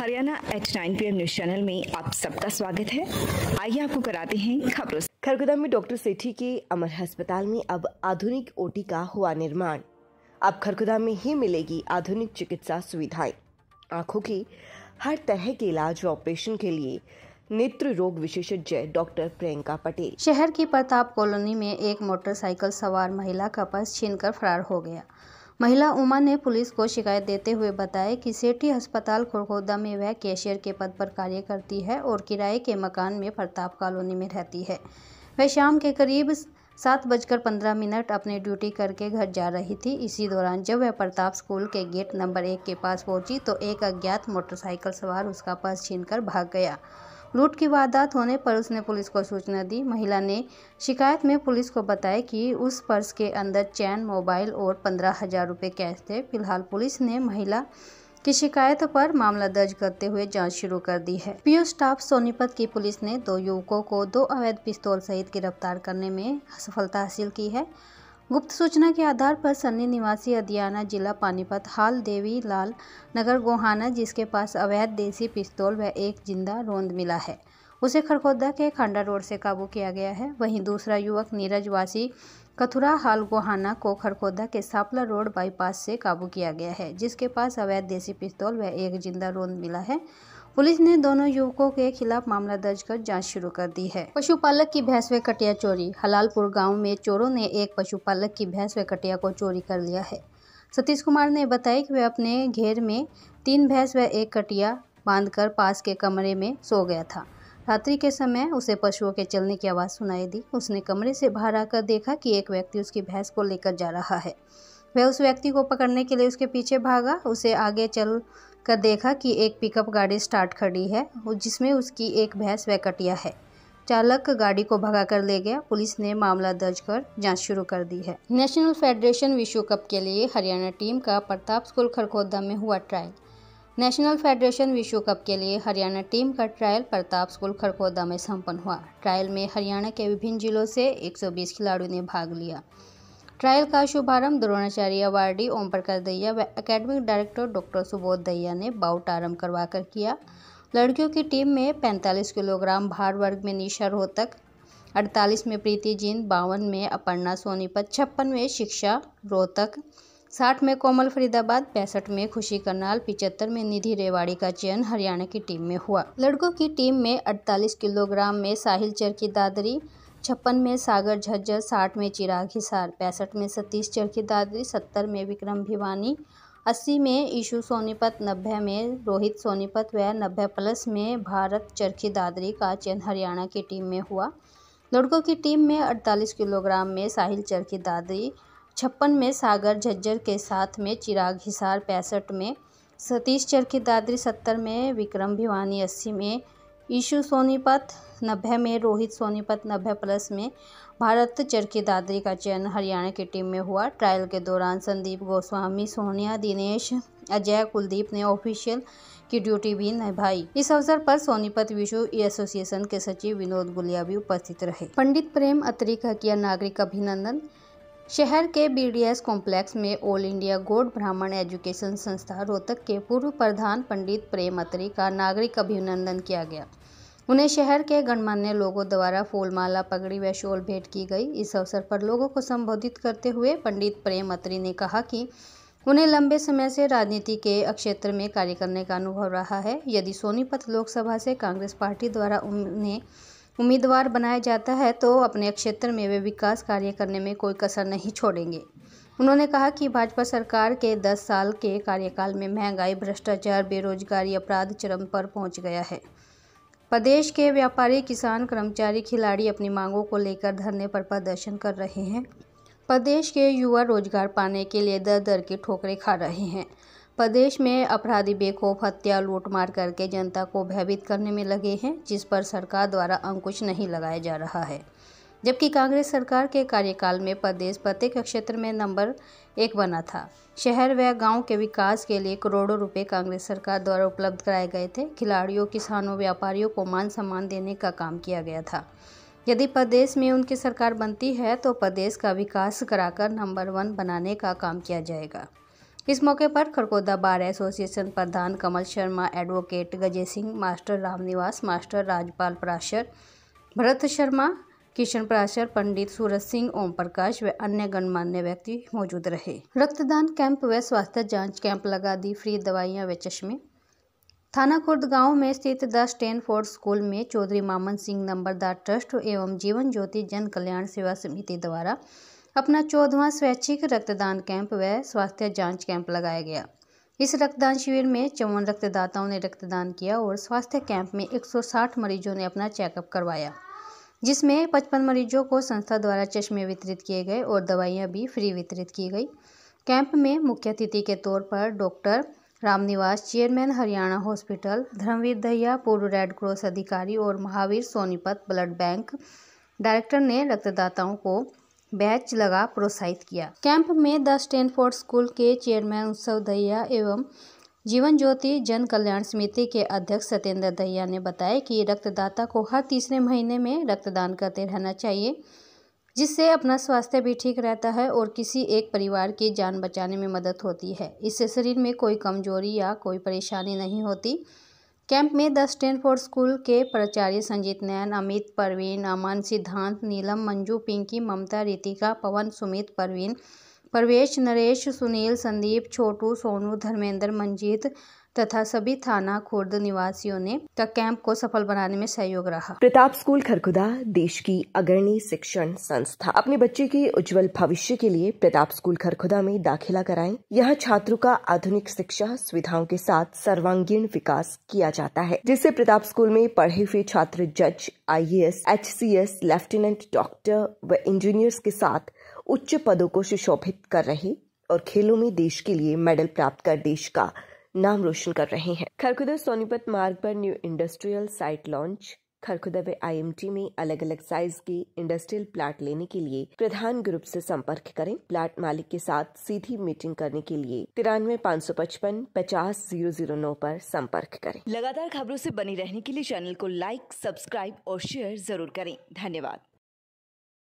Haryana eight nine P news channel में आप सबका स्वागत है आइए आपको कराते हैं खबरों खरगोदा में डॉक्टर सेठी के अमर अस्पताल में अब आधुनिक ओटी का हुआ निर्माण अब खरगोदा में ही मिलेगी आधुनिक चिकित्सा सुविधाएं आंखों की हर तरह के इलाज व ऑपरेशन के लिए नेत्र रोग विशेषज्ञ डॉक्टर प्रियंका पटेल शहर की प्रताप कॉलोनी में एक मोटरसाइकिल सवार महिला का पर्स छीन फरार हो गया महिला उमा ने पुलिस को शिकायत देते हुए बताया कि सेठी अस्पताल खुरखोदा में वह कैशियर के पद पर कार्य करती है और किराए के मकान में प्रताप कॉलोनी में रहती है वह शाम के करीब सात बजकर पंद्रह मिनट अपने ड्यूटी करके घर जा रही थी इसी दौरान जब वह प्रताप स्कूल के गेट नंबर एक के पास पहुंची तो एक अज्ञात मोटरसाइकिल सवार उसका पर्स छीनकर भाग गया लूट की वारदात होने पर उसने पुलिस को सूचना दी महिला ने शिकायत में पुलिस को बताया कि उस पर्स के अंदर चैन मोबाइल और पंद्रह हज़ार रुपये कैश थे फिलहाल पुलिस ने महिला की शिकायत पर मामला दर्ज करते हुए जांच शुरू कर दी है पीओ स्टाफ सोनीपत की पुलिस ने दो युवकों को दो अवैध पिस्तौल सहित गिरफ्तार करने में सफलता हासिल की है गुप्त सूचना के आधार पर सन्नी निवासी अदियाना जिला पानीपत हाल देवी लाल नगर गोहाना जिसके पास अवैध देसी पिस्तौल व एक जिंदा रोंद मिला है उसे खरखोदा के खांडा रोड से काबू किया गया है वहीं दूसरा युवक नीरज वासी कथुरा हाल गोहाना को खरखोदा के सापला रोड बाईपास से काबू किया गया है जिसके पास अवैध देसी पिस्तौल व एक जिंदा रोंद मिला है पुलिस ने दोनों युवकों के खिलाफ मामला दर्ज कर जांच शुरू कर दी है पशुपालक की भैंस व कटिया चोरी हलालपुर गांव में चोरों ने एक पशुपालक की भैंस व कटिया को चोरी कर लिया है सतीश कुमार ने बताया कि वह अपने घेर में तीन भैंस व एक कटिया बांधकर पास के कमरे में सो गया था रात्रि के समय उसे पशुओं के चलने की आवाज़ सुनाई दी उसने कमरे से बाहर आकर देखा कि एक व्यक्ति उसकी भैंस को लेकर जा रहा है वह उस व्यक्ति को पकड़ने के लिए उसके पीछे भागा उसे आगे चल कर देखा कि एक पिकअप गाड़ी स्टार्ट खड़ी है जिसमें उसकी एक भैंस व कटिया है चालक गाड़ी को भगा कर ले गया पुलिस ने मामला दर्ज कर जांच शुरू कर दी है नेशनल फेडरेशन विश्व कप के लिए हरियाणा टीम का प्रताप स्कूल खरखोदा में हुआ ट्रायल नेशनल फेडरेशन विश्व कप के लिए हरियाणा टीम का ट्रायल प्रताप स्कूल खरखोदा में संपन्न हुआ ट्रायल में हरियाणा के विभिन्न जिलों से 120 खिलाड़ियों ने भाग लिया ट्रायल का शुभारंभ द्रोणाचार्य अवार्डी ओम प्रकाश दैया व अकेडमिक डायरेक्टर डॉक्टर सुबोध दैया ने बाउट आरम्भ करवाकर किया लड़कियों की टीम में 45 किलोग्राम भार वर्ग में निशा रोहतक 48 में प्रीति जींद बावन में अपर्णा सोनीपत छप्पन में शिक्षा रोहतक साठ में कोमल फरीदाबाद पैंसठ में खुशी करनाल पिचहत्तर में निधि रेवाड़ी का चयन हरियाणा की टीम में हुआ लड़कों की टीम में 48 किलोग्राम में साहिल चरकी दादरी छप्पन में सागर झज्जर साठ में चिराग हिसार पैंसठ में सतीश चरखी दादरी सत्तर में विक्रम भिवानी अस्सी में ईशु सोनीपत नब्बे में रोहित सोनीपत व नब्बे प्लस में भारत चरखी दादरी का चयन हरियाणा की टीम में हुआ लड़कों की टीम में 48 किलोग्राम में साहिल चरखी दादरी छप्पन में सागर झज्जर के साथ में चिराग हिसार पैंसठ में सतीश चरखी दादरी सत्तर में विक्रम भिवानी अस्सी में यीशु सोनीपत नब्बे में रोहित सोनीपत नब्बे प्लस में भारत चरखी दादरी का चयन हरियाणा की टीम में हुआ ट्रायल के दौरान संदीप गोस्वामी सोनिया दिनेश अजय कुलदीप ने ऑफिशियल की ड्यूटी भी निभाई इस अवसर पर सोनीपत विश्व एसोसिएशन के सचिव विनोद गुलिया भी उपस्थित रहे पंडित प्रेम अत्री का किया नागरिक अभिनंदन शहर के बीडीएस कॉम्प्लेक्स में all India Gaud Brahman education संस्था रोहतक के पूर्व प्रधान पंडित प्रेम अत्री का नागरिक अभिनंदन किया गया उन्हें शहर के गणमान्य लोगों द्वारा फूलमाला पगड़ी व शोल भेंट की गई इस अवसर पर लोगों को संबोधित करते हुए पंडित प्रेम अत्री ने कहा कि उन्हें लंबे समय से राजनीति के क्षेत्र में कार्य करने का अनुभव रहा है यदि सोनीपत लोकसभा से कांग्रेस पार्टी द्वारा उन्हें उम्मीदवार बनाया जाता है तो अपने क्षेत्र में वे विकास कार्य करने में कोई कसर नहीं छोड़ेंगे उन्होंने कहा कि भाजपा सरकार के 10 साल के कार्यकाल में महंगाई भ्रष्टाचार बेरोजगारी अपराध चरम पर पहुंच गया है प्रदेश के व्यापारी किसान कर्मचारी खिलाड़ी अपनी मांगों को लेकर धरने पर प्रदर्शन कर रहे हैं प्रदेश के युवा रोजगार पाने के लिए दर दर के ठोकरे खा रहे हैं प्रदेश में अपराधी बेखौफ हत्या लूटमार करके जनता को भयभीत करने में लगे हैं जिस पर सरकार द्वारा अंकुश नहीं लगाया जा रहा है जबकि कांग्रेस सरकार के कार्यकाल में प्रदेश प्रत्येक क्षेत्र में नंबर एक बना था शहर व गांव के विकास के लिए करोड़ों रुपए कांग्रेस सरकार द्वारा उपलब्ध कराए गए थे खिलाड़ियों किसानों व्यापारियों को मान सम्मान देने का काम किया गया था यदि प्रदेश में उनकी सरकार बनती है तो प्रदेश का विकास कराकर नंबर वन बनाने का काम किया जाएगा इस मौके पर खरकोदा बार एसोसिएशन प्रधान Kamal Sharma advocate Gajay Singh master Ramniwas master Rajpal Parashar Bharat Sharma Kishan Parashar Pandit Suraj Singh Om Prakash व अन्य गणमान्य व्यक्ति मौजूद रहे रक्तदान कैंप व स्वास्थ्य जांच कैंप लगा दी फ्री दवाइयां व चश्मे थाना खुर्द गांव में स्थित द स्टैनफोर्ड स्कूल में चौधरी मामन सिंह नंबरदार ट्रस्ट एवं जीवन ज्योति जन कल्याण सेवा समिति द्वारा अपना चौदवा स्वैच्छिक रक्तदान कैंप व स्वास्थ्य जांच कैंप लगाया गया इस रक्तदान शिविर में चौवन रक्तदाताओं ने रक्तदान किया और स्वास्थ्य कैंप में 160 मरीजों ने अपना चेकअप करवाया जिसमें पचपन मरीजों को संस्था द्वारा चश्मे वितरित किए गए और दवाइयाँ भी फ्री वितरित की गई कैंप में मुख्य अतिथि के तौर पर doctor Ramniwas chairman Haryana hospital Dharmveer Dahiya पूर्व रेड क्रॉस अधिकारी और Mahavir Sonipat blood bank director ने रक्तदाताओं को बैच लगा प्रोत्साहित किया कैंप में द स्टैनफोर्ड स्कूल के चेयरमैन उत्सव दहिया एवं जीवन ज्योति जन कल्याण समिति के अध्यक्ष सत्येंद्र दहिया ने बताया कि रक्तदाता को हर तीसरे महीने में रक्तदान करते रहना चाहिए जिससे अपना स्वास्थ्य भी ठीक रहता है और किसी एक परिवार की जान बचाने में मदद होती है इससे शरीर में कोई कमजोरी या कोई परेशानी नहीं होती कैंप में द स्टैनफोर्ड स्कूल के प्राचार्य संजीत नयन अमित परवीन अमन सिद्धांत नीलम मंजू पिंकी ममता रितिका पवन सुमित परवीन प्रवेश नरेश सुनील संदीप छोटू सोनू धर्मेंद्र मंजीत तथा सभी थाना खुर्द निवासियों ने का कैंप को सफल बनाने में सहयोग रहा प्रताप स्कूल खरखुदा देश की अग्रणी शिक्षण संस्था अपने बच्चे के उज्जवल भविष्य के लिए प्रताप स्कूल खरखुदा में दाखिला कराएं यहाँ छात्रों का आधुनिक शिक्षा सुविधाओं के साथ सर्वांगीण विकास किया जाता है जिससे प्रताप स्कूल में पढ़े हुए छात्र जज I S H C S lieutenant doctor व इंजीनियर्स के साथ उच्च पदों को सुशोभित कर रहे और खेलों में देश के लिए मेडल प्राप्त कर देश का नाम रोशन कर रहे हैं खरखुदा सोनीपत मार्ग पर new industrial site launch Kharkhoda व आईएमटी में अलग अलग साइज के इंडस्ट्रियल प्लाट लेने के लिए प्रधान ग्रुप से संपर्क करें प्लाट मालिक के साथ सीधी मीटिंग करने के लिए तिरानवे पाँच सौ पचपन पचास जीरो जीरो नौ पर संपर्क करें लगातार खबरों से बने रहने के लिए चैनल को लाइक सब्सक्राइब और शेयर जरूर करें धन्यवाद